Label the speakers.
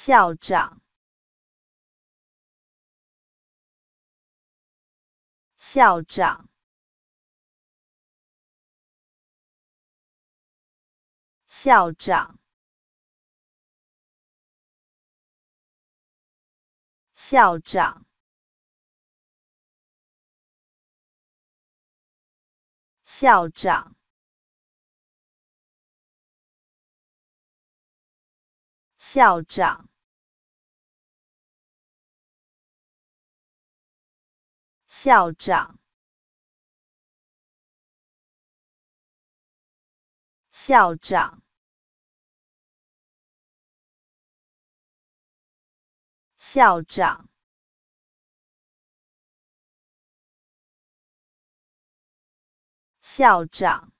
Speaker 1: 校长，校长，校长，校长，校长。校长，校长，校长，校长，校长。